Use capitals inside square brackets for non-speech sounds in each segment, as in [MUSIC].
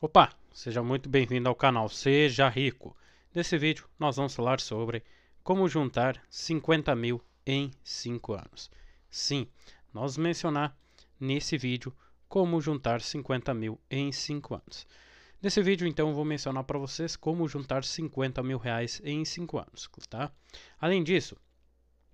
Opa, seja muito bem-vindo ao canal Seja Rico. Nesse vídeo nós vamos falar sobre como juntar 50 mil em 5 anos. Sim, nós vamos mencionar nesse vídeo como juntar 50 mil em 5 anos. Nesse vídeo então vou mencionar para vocês como juntar 50 mil reais em 5 anos, tá? Além disso,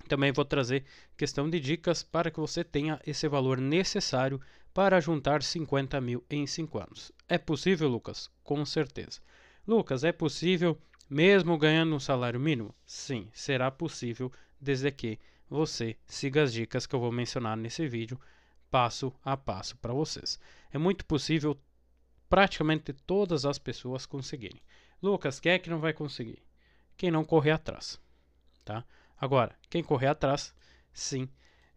também vou trazer questão de dicas para que você tenha esse valor necessário para juntar 50 mil em 5 anos. É possível, Lucas? Com certeza. Lucas, é possível mesmo ganhando um salário mínimo? Sim, será possível desde que você siga as dicas que eu vou mencionar nesse vídeo passo a passo para vocês. É muito possível praticamente todas as pessoas conseguirem. Lucas, quem é que não vai conseguir? Quem não correr atrás, tá? Agora, quem correr atrás, sim,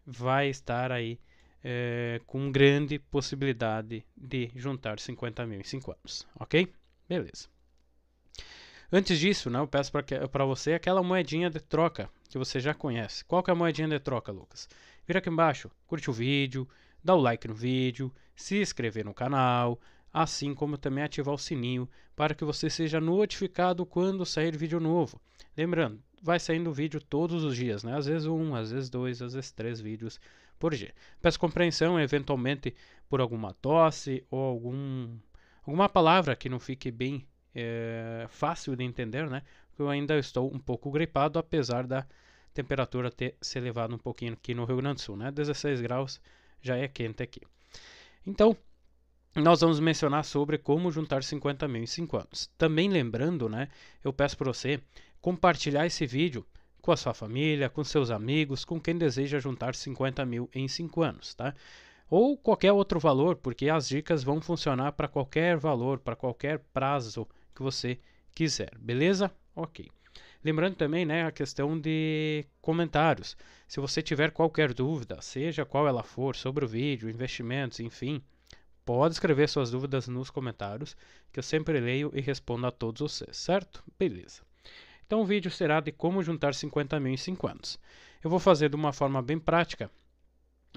vai estar aí é, com grande possibilidade de juntar 50 mil em 5 anos, ok? Beleza. Antes disso, né, eu peço para você aquela moedinha de troca que você já conhece. Qual que é a moedinha de troca, Lucas? Vira aqui embaixo, curte o vídeo, dá o like no vídeo, se inscrever no canal, assim como também ativar o sininho para que você seja notificado quando sair vídeo novo. Lembrando, vai saindo vídeo todos os dias, né? Às vezes um, às vezes dois, às vezes três vídeos por G. Peço compreensão, eventualmente, por alguma tosse ou algum, alguma palavra que não fique bem é, fácil de entender, né? eu ainda estou um pouco gripado, apesar da temperatura ter se elevado um pouquinho aqui no Rio Grande do Sul, né? 16 graus já é quente aqui. Então, nós vamos mencionar sobre como juntar 50 mil em 5 anos. Também lembrando, né, eu peço para você compartilhar esse vídeo com a sua família, com seus amigos, com quem deseja juntar 50 mil em 5 anos, tá? Ou qualquer outro valor, porque as dicas vão funcionar para qualquer valor, para qualquer prazo que você quiser, beleza? Ok. Lembrando também né, a questão de comentários. Se você tiver qualquer dúvida, seja qual ela for, sobre o vídeo, investimentos, enfim, pode escrever suas dúvidas nos comentários, que eu sempre leio e respondo a todos vocês, certo? Beleza. Então o vídeo será de como juntar 50 mil em 5 anos. Eu vou fazer de uma forma bem prática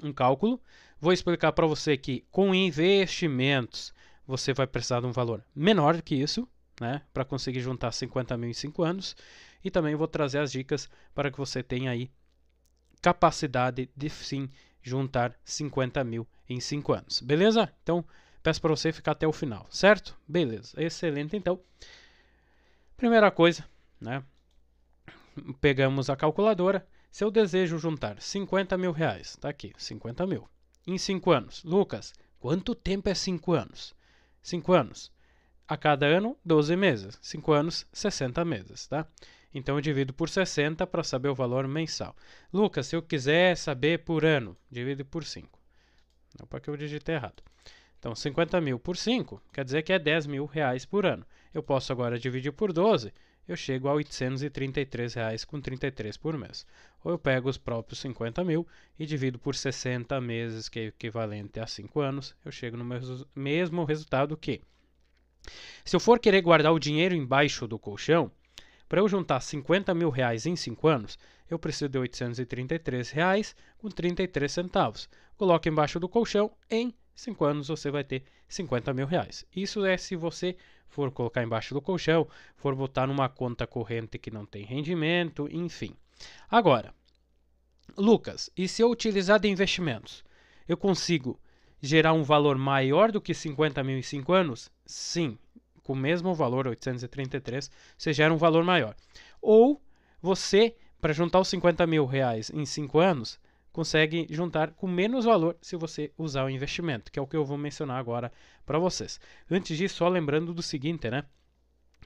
um cálculo. Vou explicar para você que com investimentos você vai precisar de um valor menor que isso, né, para conseguir juntar 50 mil em 5 anos. E também vou trazer as dicas para que você tenha aí capacidade de sim juntar 50 mil em 5 anos. Beleza? Então peço para você ficar até o final, certo? Beleza, excelente então. Primeira coisa, né? Pegamos a calculadora. Se eu desejo juntar 50 mil reais, tá aqui, 50 mil, em 5 anos. Lucas, quanto tempo é 5 anos? 5 anos. A cada ano, 12 meses. 5 anos, 60 meses, tá? Então eu divido por 60 para saber o valor mensal. Lucas, se eu quiser saber por ano, divide por 5. Não é para que eu digitei errado. Então, 50 mil por 5 quer dizer que é 10 mil reais por ano. Eu posso agora dividir por 12, eu chego a R$ 833,33 por mês. Ou eu pego os próprios 50 mil e divido por 60 meses, que é equivalente a 5 anos, eu chego no mesmo resultado que. Se eu for querer guardar o dinheiro embaixo do colchão, para eu juntar 50 mil reais em 5 anos, eu preciso de 833 reais com 33 centavos. Coloque embaixo do colchão, em 5 anos você vai ter 50 mil reais. Isso é se você for colocar embaixo do colchão, for botar numa conta corrente que não tem rendimento, enfim. Agora, Lucas, e se eu utilizar de investimentos, eu consigo gerar um valor maior do que 50 mil em 5 anos? Sim, com o mesmo valor, 833, você gera um valor maior. Ou você, para juntar os 50 mil reais em 5 anos, consegue juntar com menos valor se você usar o investimento, que é o que eu vou mencionar agora para vocês. Antes disso, só lembrando do seguinte, né?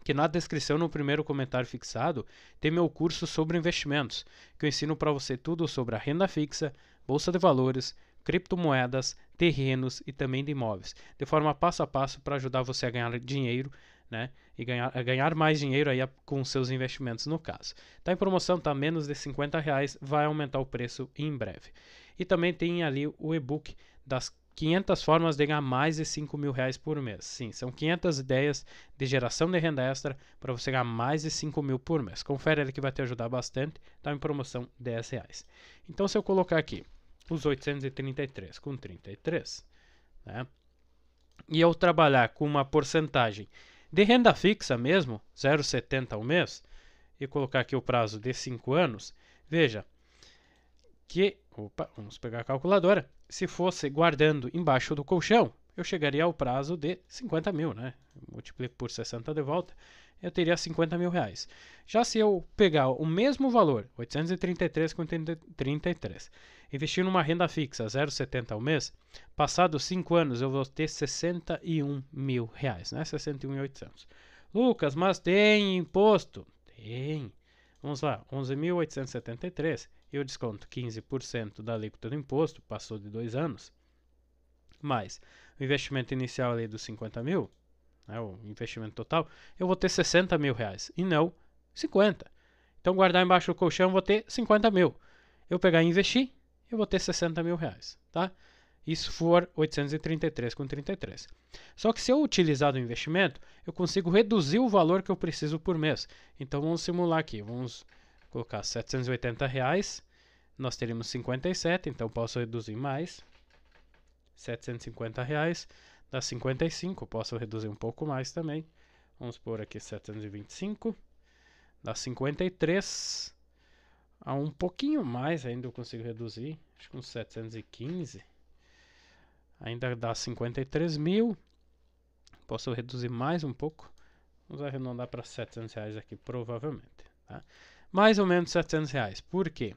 que na descrição, no primeiro comentário fixado, tem meu curso sobre investimentos, que eu ensino para você tudo sobre a renda fixa, bolsa de valores, criptomoedas, terrenos e também de imóveis, de forma passo a passo para ajudar você a ganhar dinheiro né? E ganhar, ganhar mais dinheiro aí com seus investimentos no caso. está em promoção, está menos de 50 reais, vai aumentar o preço em breve. E também tem ali o e-book das 500 formas de ganhar mais de 5 mil reais por mês. Sim, são 500 ideias de geração de renda extra para você ganhar mais de 5 mil por mês. Confere ele que vai te ajudar bastante. Está em promoção 10 reais. Então, se eu colocar aqui os 833 com 33, né? E eu trabalhar com uma porcentagem de renda fixa mesmo, 0,70 ao mês, e colocar aqui o prazo de 5 anos, veja que, opa, vamos pegar a calculadora, se fosse guardando embaixo do colchão, eu chegaria ao prazo de 50 mil, né? Multiplico por 60 de volta, eu teria 50 mil reais. Já se eu pegar o mesmo valor, 833,33, Investir numa renda fixa, 0,70 ao mês, passados 5 anos eu vou ter 61 mil reais, né? 61.800. Lucas, mas tem imposto? Tem. Vamos lá, 11.873 eu desconto 15% da alíquota do imposto, passou de 2 anos. Mais o investimento inicial ali dos 50 mil, né, o investimento total, eu vou ter 60 mil reais e não 50. Então guardar embaixo do colchão eu vou ter 50 mil. Eu pegar e investir, eu vou ter 60 mil reais, tá? Isso for 833,33. Só que se eu utilizar do investimento, eu consigo reduzir o valor que eu preciso por mês. Então vamos simular aqui, vamos colocar 780 reais, nós teríamos 57, então posso reduzir mais. 750 reais dá 55, posso reduzir um pouco mais também. Vamos por aqui 725, dá 53 a um pouquinho mais ainda eu consigo reduzir, acho que uns 715. Ainda dá 53 mil. Posso reduzir mais um pouco. Vamos arredondar para 700 reais aqui, provavelmente. Tá? Mais ou menos 700 reais. Por quê?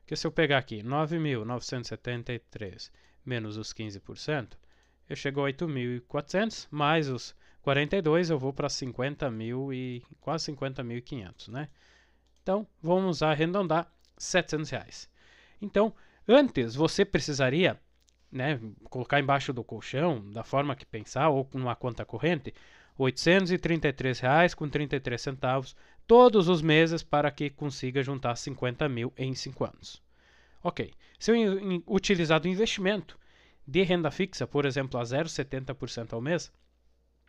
Porque se eu pegar aqui 9.973 menos os 15%, eu chego a 8.400, mais os 42 eu vou para 50 mil e quase 50.500, né? Então, vamos arredondar 700 reais. Então, antes você precisaria né, colocar embaixo do colchão, da forma que pensar, ou numa conta corrente, R$ 833,33 centavos todos os meses para que consiga juntar 50 mil em 5 anos. Ok, se eu utilizar do investimento de renda fixa, por exemplo, a 0,70% ao mês,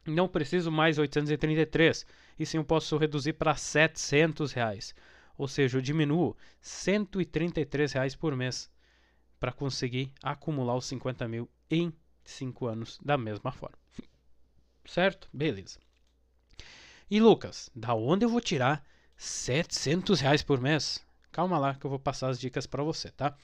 não preciso mais 833, e sim eu posso reduzir para 700 reais. Ou seja, eu diminuo 133 reais por mês para conseguir acumular os 50 mil em 5 anos da mesma forma. Certo? Beleza. E Lucas, da onde eu vou tirar 700 reais por mês? Calma lá que eu vou passar as dicas para você, tá?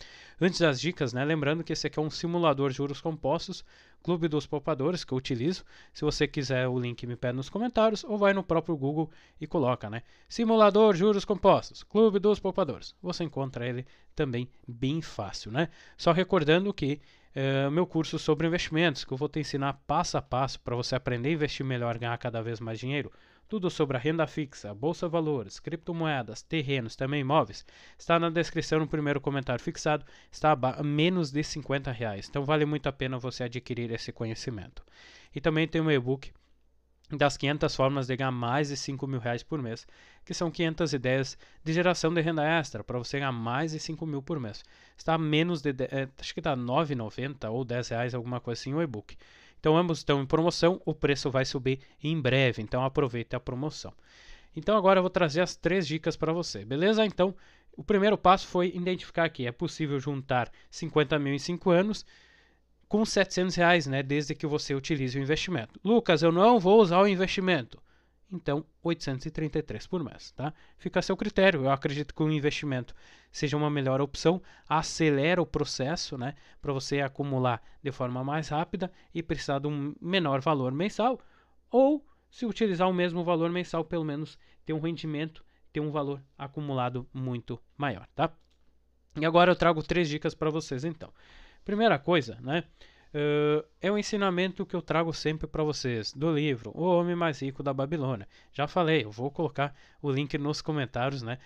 Antes das dicas, né, lembrando que esse aqui é um simulador de juros compostos, Clube dos Poupadores, que eu utilizo. Se você quiser o link, me pede nos comentários ou vai no próprio Google e coloca, né? Simulador Juros Compostos, Clube dos Poupadores. Você encontra ele também bem fácil, né? Só recordando que é, meu curso sobre investimentos, que eu vou te ensinar passo a passo para você aprender a investir melhor, ganhar cada vez mais dinheiro. Tudo sobre a renda fixa, bolsa valores, criptomoedas, terrenos, também imóveis, está na descrição no primeiro comentário fixado, está a menos de 50 reais. Então vale muito a pena você adquirir esse conhecimento. E também tem um e-book das 500 formas de ganhar mais de 5 mil reais por mês, que são 500 ideias de geração de renda extra para você ganhar mais de 5 mil por mês. Está a menos de, eh, acho que está 9,90 ou 10 reais, alguma coisa assim, o e-book. Então ambos estão em promoção, o preço vai subir em breve, então aproveite a promoção. Então agora eu vou trazer as três dicas para você, beleza? Então o primeiro passo foi identificar que é possível juntar 50 mil em 5 anos com 700 reais, né, desde que você utilize o investimento. Lucas, eu não vou usar o investimento então 833 por mês, tá? Fica a seu critério. Eu acredito que o investimento seja uma melhor opção, acelera o processo, né, para você acumular de forma mais rápida e precisar de um menor valor mensal, ou se utilizar o mesmo valor mensal, pelo menos ter um rendimento, ter um valor acumulado muito maior, tá? E agora eu trago três dicas para vocês então. Primeira coisa, né? Uh, é um ensinamento que eu trago sempre para vocês do livro O Homem Mais Rico da Babilônia. Já falei, eu vou colocar o link nos comentários, né?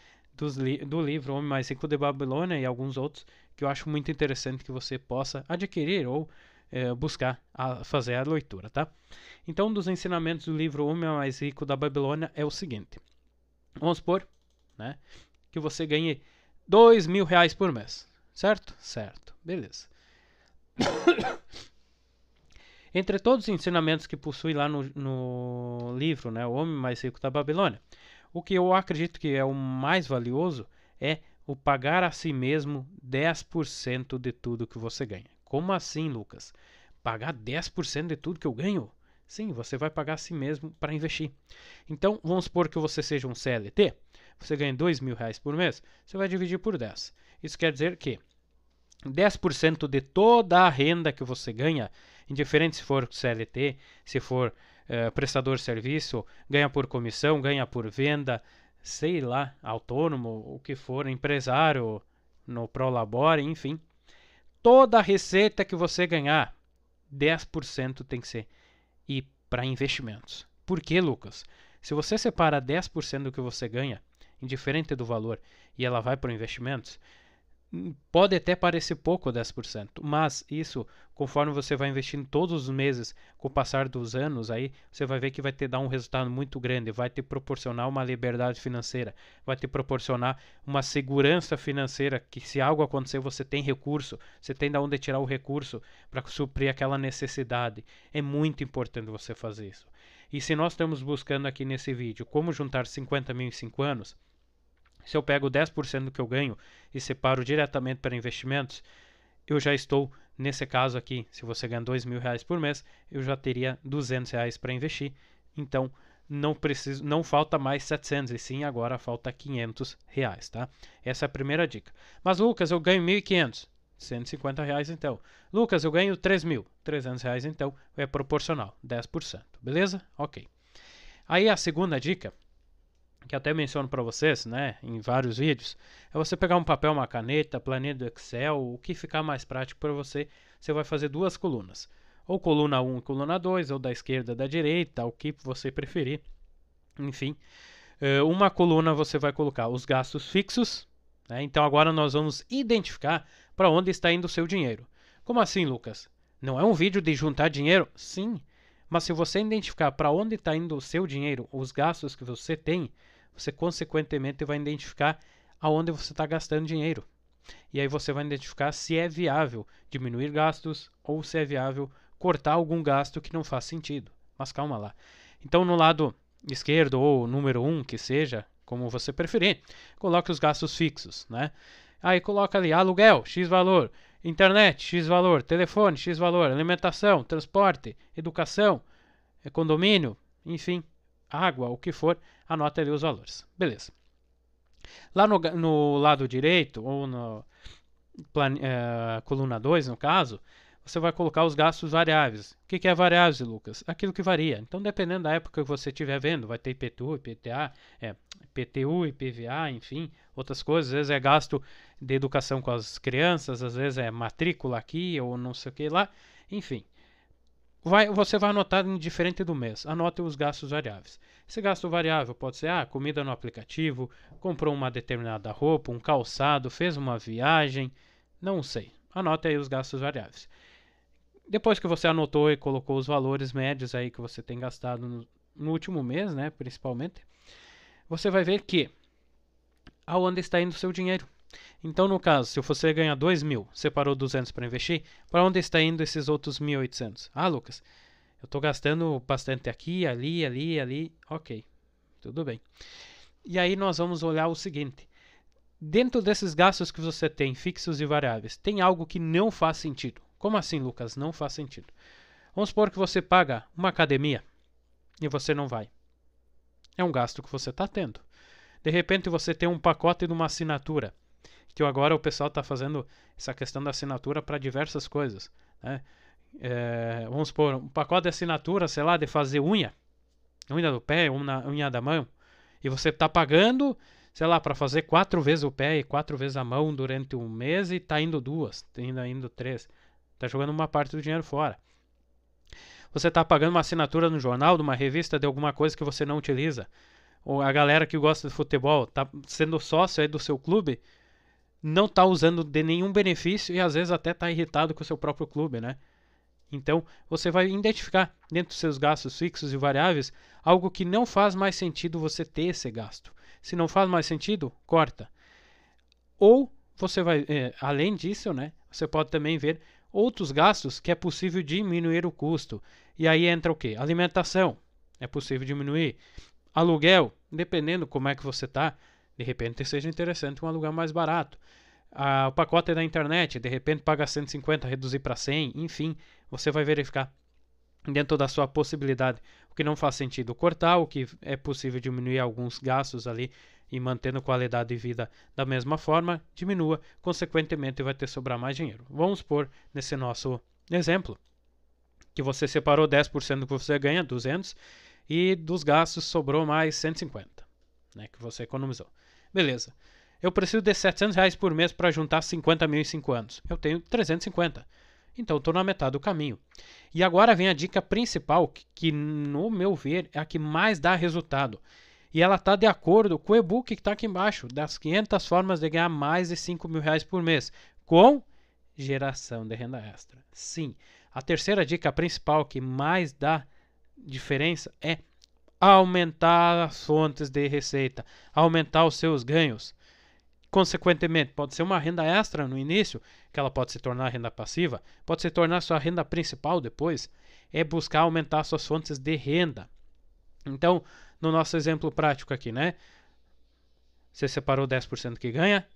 Li do livro O Homem Mais Rico da Babilônia e alguns outros que eu acho muito interessante que você possa adquirir ou uh, buscar a, fazer a leitura, tá? Então, um dos ensinamentos do livro O Homem Mais Rico da Babilônia é o seguinte: vamos supor, né? Que você ganhe dois mil reais por mês, certo? Certo, beleza. [COUGHS] Entre todos os ensinamentos que possui lá no, no livro, né, O Homem Mais Rico da Babilônia, o que eu acredito que é o mais valioso é o pagar a si mesmo 10% de tudo que você ganha. Como assim, Lucas? Pagar 10% de tudo que eu ganho? Sim, você vai pagar a si mesmo para investir. Então, vamos supor que você seja um CLT, você ganha 2 mil reais por mês, você vai dividir por 10. Isso quer dizer que 10% de toda a renda que você ganha, indiferente se for CLT, se for uh, prestador de serviço, ganha por comissão, ganha por venda, sei lá, autônomo, o que for, empresário no Prolabore, enfim. Toda a receita que você ganhar, 10% tem que ser e para investimentos. Por que, Lucas? Se você separa 10% do que você ganha, indiferente do valor, e ela vai para investimentos, Hum, pode até parecer pouco 10%, mas isso, conforme você vai investindo todos os meses, com o passar dos anos, aí você vai ver que vai te dar um resultado muito grande, vai te proporcionar uma liberdade financeira, vai te proporcionar uma segurança financeira que se algo acontecer você tem recurso, você tem da onde tirar o recurso para suprir aquela necessidade. É muito importante você fazer isso. E se nós estamos buscando aqui nesse vídeo como juntar 50 mil em 5 anos, se eu pego 10% do que eu ganho e separo diretamente para investimentos, eu já estou, nesse caso aqui, se você ganha R$ mil reais por mês, eu já teria 200 reais para investir. Então, não preciso, não falta mais 700 e sim agora falta 500 reais, tá? Essa é a primeira dica. Mas Lucas, eu ganho 1.500, 150 reais então. Lucas, eu ganho 3.000, 300 reais então é proporcional, 10%, beleza? Ok. Aí a segunda dica que até menciono para vocês, né, em vários vídeos, é você pegar um papel, uma caneta, planilha do Excel, o que ficar mais prático para você, você vai fazer duas colunas, ou coluna 1 e coluna 2, ou da esquerda, da direita, o que você preferir. Enfim, eh, uma coluna você vai colocar os gastos fixos, né? Então agora nós vamos identificar para onde está indo o seu dinheiro. Como assim, Lucas? Não é um vídeo de juntar dinheiro? Sim, mas se você identificar para onde está indo o seu dinheiro, os gastos que você tem, você consequentemente vai identificar aonde você está gastando dinheiro. E aí você vai identificar se é viável diminuir gastos ou se é viável cortar algum gasto que não faz sentido. Mas calma lá. Então, no lado esquerdo ou número 1, um, que seja, como você preferir, coloque os gastos fixos, né? Aí coloca ali aluguel, X valor, internet, X valor, telefone, X valor, alimentação, transporte, educação, é condomínio, enfim, água, o que for, anota ali os valores. Beleza. Lá no, no lado direito, ou na eh, coluna 2, no caso, você vai colocar os gastos variáveis. O que, que é variáveis, Lucas? Aquilo que varia. Então, dependendo da época que você estiver vendo, vai ter IPTU, IPTA, é, PTU, IPVA, enfim, outras coisas. Às vezes é gasto de educação com as crianças, às vezes é matrícula aqui ou não sei o que lá, enfim vai, você vai anotar diferente do mês. Anote os gastos variáveis. Esse gasto variável pode ser ah, comida no aplicativo, comprou uma determinada roupa, um calçado, fez uma viagem, não sei. Anote aí os gastos variáveis. Depois que você anotou e colocou os valores médios aí que você tem gastado no, no último mês, né, principalmente, você vai ver que aonde está indo o seu dinheiro. Então, no caso, se você ganha 2 mil, separou 200 para investir, para onde está indo esses outros 1.800? Ah, Lucas, eu estou gastando bastante aqui, ali, ali, ali. Ok, tudo bem. E aí nós vamos olhar o seguinte. Dentro desses gastos que você tem, fixos e variáveis, tem algo que não faz sentido. Como assim, Lucas? Não faz sentido. Vamos supor que você paga uma academia e você não vai. É um gasto que você está tendo. De repente você tem um pacote de uma assinatura que agora o pessoal está fazendo essa questão da assinatura para diversas coisas. Né? É, vamos supor, um pacote de assinatura, sei lá, de fazer unha, unha do pé, unha, unha da mão, e você está pagando, sei lá, para fazer quatro vezes o pé e quatro vezes a mão durante um mês e está indo duas, está indo, indo três, está jogando uma parte do dinheiro fora. Você está pagando uma assinatura no jornal, de uma revista, de alguma coisa que você não utiliza. Ou a galera que gosta de futebol está sendo sócio aí do seu clube, não tá usando de nenhum benefício e às vezes até tá irritado com o seu próprio clube, né? Então, você vai identificar dentro dos seus gastos fixos e variáveis algo que não faz mais sentido você ter esse gasto. Se não faz mais sentido, corta. Ou você vai, eh, além disso, né? Você pode também ver outros gastos que é possível diminuir o custo. E aí entra o quê? Alimentação, é possível diminuir. Aluguel, dependendo como é que você está. De repente seja interessante um aluguel mais barato. Ah, o pacote é da internet, de repente paga 150, reduzir para 100, enfim, você vai verificar dentro da sua possibilidade o que não faz sentido cortar, o que é possível diminuir alguns gastos ali e mantendo qualidade de vida da mesma forma, diminua, consequentemente vai ter sobrar mais dinheiro. Vamos pôr nesse nosso exemplo que você separou 10% do que você ganha, 200, e dos gastos sobrou mais 150, né, que você economizou. Beleza. Eu preciso de 700 reais por mês para juntar 50 mil em 5 anos. Eu tenho 350. Então estou na metade do caminho. E agora vem a dica principal, que, que no meu ver é a que mais dá resultado. E ela está de acordo com o e-book que está aqui embaixo, das 500 formas de ganhar mais de 5 mil reais por mês, com geração de renda extra. Sim, a terceira dica principal que mais dá diferença é aumentar as fontes de receita, aumentar os seus ganhos. Consequentemente, pode ser uma renda extra no início, que ela pode se tornar renda passiva, pode se tornar sua renda principal depois. É buscar aumentar suas fontes de renda. Então, no nosso exemplo prático aqui, né? Você separou 10% que ganha,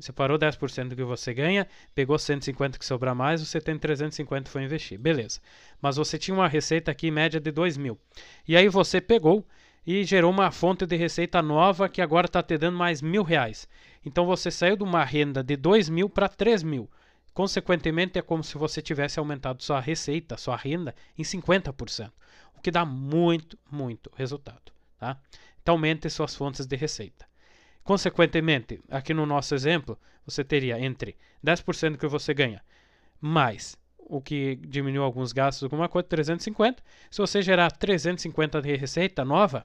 Separou 10% do que você ganha, pegou 150 que sobrar mais, você tem 350 foi investir. Beleza. Mas você tinha uma receita aqui média de 2 mil. E aí você pegou e gerou uma fonte de receita nova que agora está te dando mais mil reais. Então você saiu de uma renda de 2 mil para 3 mil. Consequentemente, é como se você tivesse aumentado sua receita, sua renda, em 50%, o que dá muito, muito resultado. Tá? Então, aumente suas fontes de receita. Consequentemente, aqui no nosso exemplo, você teria entre 10% que você ganha mais o que diminuiu alguns gastos, alguma coisa, 350. Se você gerar 350 de receita nova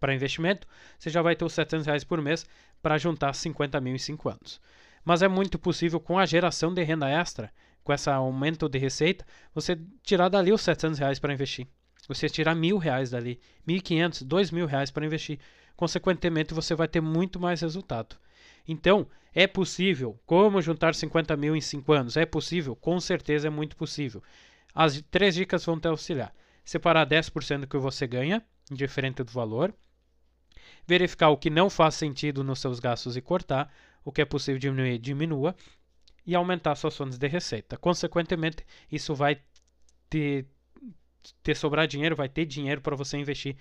para investimento, você já vai ter os 700 reais por mês para juntar 50 mil em 5 anos. Mas é muito possível com a geração de renda extra, com esse aumento de receita, você tirar dali os 700 reais para investir. Você tirar mil reais dali, 1.500, 2 mil reais para investir consequentemente você vai ter muito mais resultado. Então, é possível. Como juntar 50 mil em 5 anos? É possível? Com certeza é muito possível. As três dicas vão te auxiliar. Separar 10% do que você ganha, indiferente do valor. Verificar o que não faz sentido nos seus gastos e cortar. O que é possível diminuir, diminua. E aumentar suas fontes de receita. Consequentemente, isso vai te, te sobrar dinheiro, vai ter dinheiro para você investir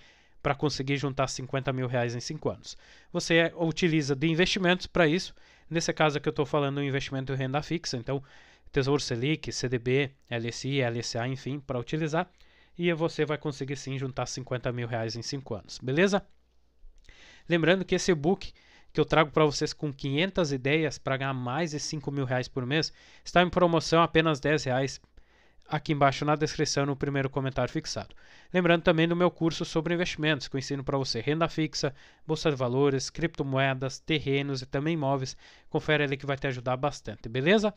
para conseguir juntar 50 mil reais em 5 anos. Você é, utiliza de investimentos para isso. Nesse caso aqui eu estou falando um investimento em renda fixa, então Tesouro Selic, CDB, LSI, LSA, enfim, para utilizar. E você vai conseguir sim juntar 50 mil reais em 5 anos, beleza? Lembrando que esse book que eu trago para vocês com 500 ideias para ganhar mais de 5 mil reais por mês está em promoção apenas 10 reais aqui embaixo na descrição no primeiro comentário fixado. Lembrando também do meu curso sobre investimentos, que eu ensino para você renda fixa, bolsa de valores, criptomoedas, terrenos e também imóveis. Confere ele que vai te ajudar bastante, beleza?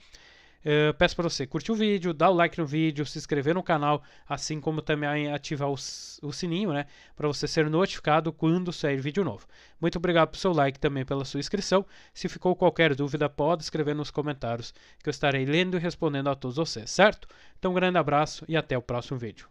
É, peço para você curtir o vídeo, dar o like no vídeo, se inscrever no canal, assim como também ativar o, o sininho, né? Para você ser notificado quando sair vídeo novo. Muito obrigado pelo seu like também pela sua inscrição. Se ficou qualquer dúvida, pode escrever nos comentários que eu estarei lendo e respondendo a todos vocês, certo? Então, um grande abraço e até o próximo vídeo.